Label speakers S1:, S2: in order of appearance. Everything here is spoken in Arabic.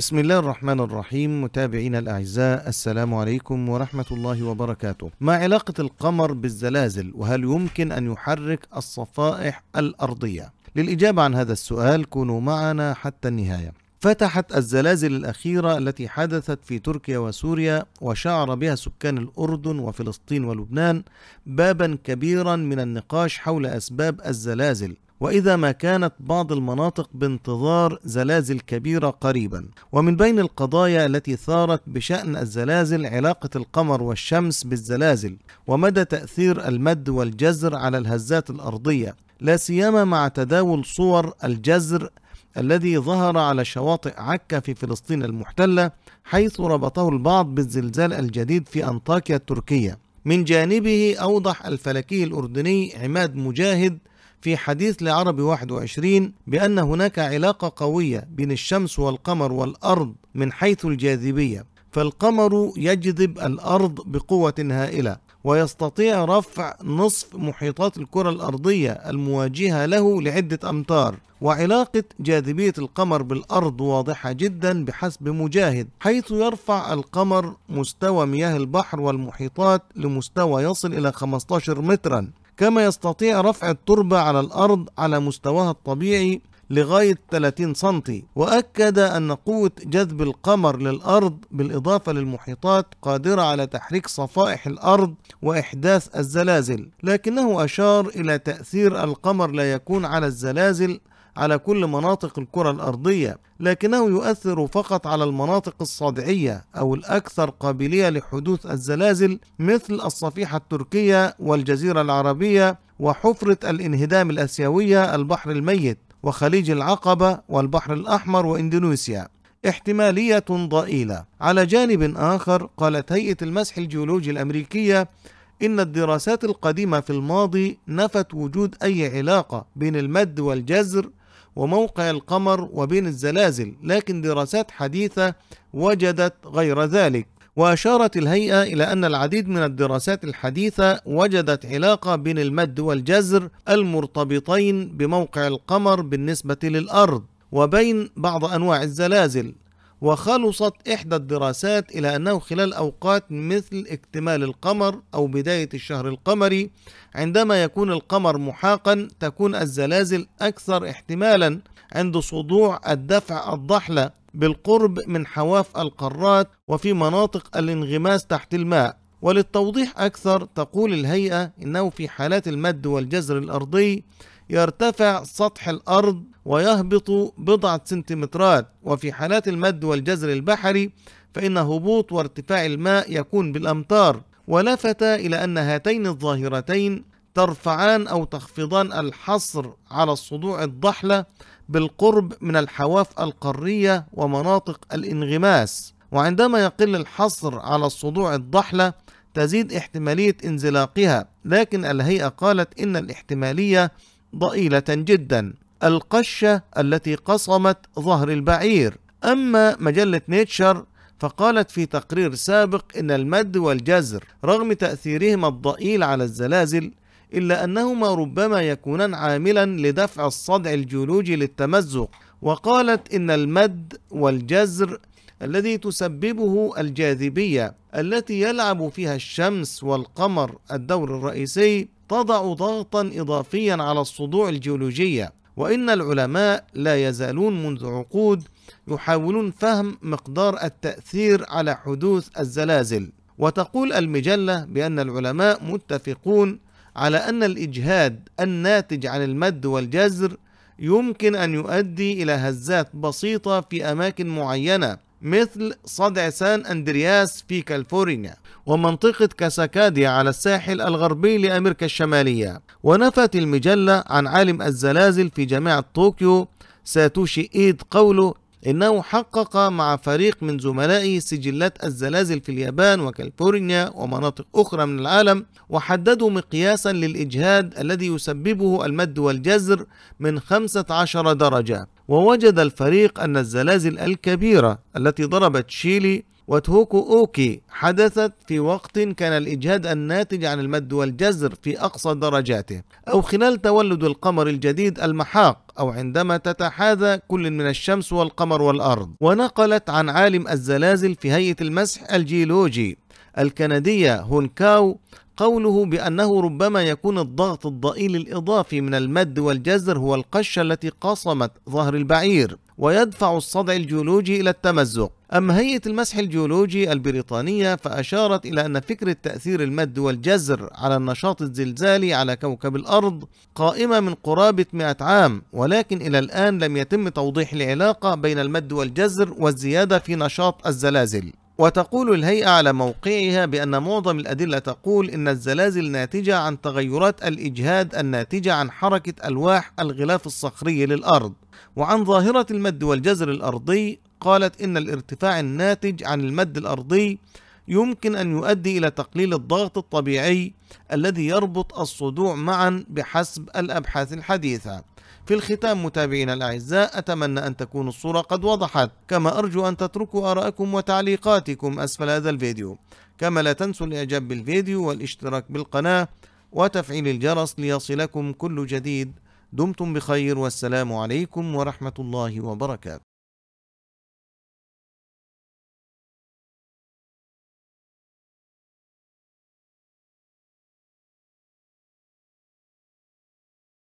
S1: بسم الله الرحمن الرحيم متابعينا الأعزاء السلام عليكم ورحمة الله وبركاته ما علاقة القمر بالزلازل وهل يمكن أن يحرك الصفائح الأرضية؟ للإجابة عن هذا السؤال كونوا معنا حتى النهاية فتحت الزلازل الأخيرة التي حدثت في تركيا وسوريا وشعر بها سكان الأردن وفلسطين ولبنان بابا كبيرا من النقاش حول أسباب الزلازل وإذا ما كانت بعض المناطق بانتظار زلازل كبيرة قريبا ومن بين القضايا التي ثارت بشأن الزلازل علاقة القمر والشمس بالزلازل ومدى تأثير المد والجزر على الهزات الأرضية لا سيما مع تداول صور الجزر الذي ظهر على شواطئ عكا في فلسطين المحتلة حيث ربطه البعض بالزلزال الجديد في أنطاكيا التركية من جانبه أوضح الفلكي الأردني عماد مجاهد في حديث لعربي 21 بأن هناك علاقة قوية بين الشمس والقمر والأرض من حيث الجاذبية فالقمر يجذب الأرض بقوة هائلة ويستطيع رفع نصف محيطات الكرة الأرضية المواجهة له لعدة أمتار وعلاقة جاذبية القمر بالأرض واضحة جدا بحسب مجاهد حيث يرفع القمر مستوى مياه البحر والمحيطات لمستوى يصل إلى 15 مترا كما يستطيع رفع التربة على الأرض على مستواها الطبيعي لغاية 30 سنتي وأكد أن قوة جذب القمر للأرض بالإضافة للمحيطات قادرة على تحريك صفائح الأرض وإحداث الزلازل لكنه أشار إلى تأثير القمر لا يكون على الزلازل على كل مناطق الكرة الأرضية لكنه يؤثر فقط على المناطق الصادعية أو الأكثر قابلية لحدوث الزلازل مثل الصفيحة التركية والجزيرة العربية وحفرة الانهدام الأسيوية البحر الميت وخليج العقبة والبحر الأحمر وإندونيسيا احتمالية ضئيلة على جانب آخر قالت هيئة المسح الجيولوجي الأمريكية إن الدراسات القديمة في الماضي نفت وجود أي علاقة بين المد والجزر وموقع القمر وبين الزلازل لكن دراسات حديثة وجدت غير ذلك وأشارت الهيئة إلى أن العديد من الدراسات الحديثة وجدت علاقة بين المد والجزر المرتبطين بموقع القمر بالنسبة للأرض وبين بعض أنواع الزلازل وخلصت إحدى الدراسات إلى أنه خلال أوقات مثل اكتمال القمر أو بداية الشهر القمري عندما يكون القمر محاقا تكون الزلازل أكثر احتمالا عند صدوع الدفع الضحلة بالقرب من حواف القارات وفي مناطق الانغماس تحت الماء وللتوضيح أكثر تقول الهيئة إنه في حالات المد والجزر الأرضي يرتفع سطح الأرض ويهبط بضعة سنتيمترات وفي حالات المد والجزر البحري فإن هبوط وارتفاع الماء يكون بالأمطار ولفت إلى أن هاتين الظاهرتين ترفعان أو تخفضان الحصر على الصدوع الضحلة بالقرب من الحواف القارية ومناطق الانغماس وعندما يقل الحصر على الصدوع الضحلة تزيد احتمالية انزلاقها لكن الهيئة قالت إن الاحتمالية ضئيلة جدا القشة التي قصمت ظهر البعير أما مجلة نيتشر فقالت في تقرير سابق إن المد والجزر رغم تأثيرهما الضئيل على الزلازل إلا أنهما ربما يكونان عاملا لدفع الصدع الجيولوجي للتمزق وقالت إن المد والجزر الذي تسببه الجاذبية التي يلعب فيها الشمس والقمر الدور الرئيسي تضع ضغطا إضافيا على الصدوع الجيولوجية وإن العلماء لا يزالون منذ عقود يحاولون فهم مقدار التأثير على حدوث الزلازل وتقول المجلة بأن العلماء متفقون على أن الإجهاد الناتج عن المد والجزر يمكن أن يؤدي إلى هزات بسيطة في أماكن معينة مثل صدع سان أندرياس في كاليفورنيا ومنطقة كاساكاديا على الساحل الغربي لأمريكا الشمالية ونفت المجلة عن عالم الزلازل في جامعة طوكيو ساتوشي إيد قوله إنه حقق مع فريق من زملائه سجلات الزلازل في اليابان وكاليفورنيا ومناطق أخرى من العالم وحددوا مقياسا للإجهاد الذي يسببه المد والجزر من 15 درجة ووجد الفريق أن الزلازل الكبيرة التي ضربت شيلي وتهوكو أوكي حدثت في وقت كان الإجهاد الناتج عن المد والجزر في أقصى درجاته أو خلال تولد القمر الجديد المحاق أو عندما تتحاذى كل من الشمس والقمر والأرض ونقلت عن عالم الزلازل في هيئة المسح الجيولوجي الكندية هونكاو قوله بأنه ربما يكون الضغط الضئيل الإضافي من المد والجزر هو القشة التي قصمت ظهر البعير ويدفع الصدع الجيولوجي إلى التمزق أما هيئة المسح الجيولوجي البريطانية فأشارت إلى أن فكرة تأثير المد والجزر على النشاط الزلزالي على كوكب الأرض قائمة من قرابة 100 عام ولكن إلى الآن لم يتم توضيح العلاقة بين المد والجزر والزيادة في نشاط الزلازل وتقول الهيئة على موقعها بأن معظم الأدلة تقول إن الزلازل ناتجة عن تغيرات الإجهاد الناتجة عن حركة ألواح الغلاف الصخري للأرض وعن ظاهرة المد والجزر الأرضي قالت إن الارتفاع الناتج عن المد الأرضي يمكن أن يؤدي إلى تقليل الضغط الطبيعي الذي يربط الصدوع معا بحسب الأبحاث الحديثة في الختام متابعينا الأعزاء أتمنى أن تكون الصورة قد وضحت كما أرجو أن تتركوا آرائكم وتعليقاتكم أسفل هذا الفيديو كما لا تنسوا الإعجاب بالفيديو والاشتراك بالقناة وتفعيل الجرس ليصلكم كل جديد دمتم بخير والسلام عليكم ورحمة الله وبركاته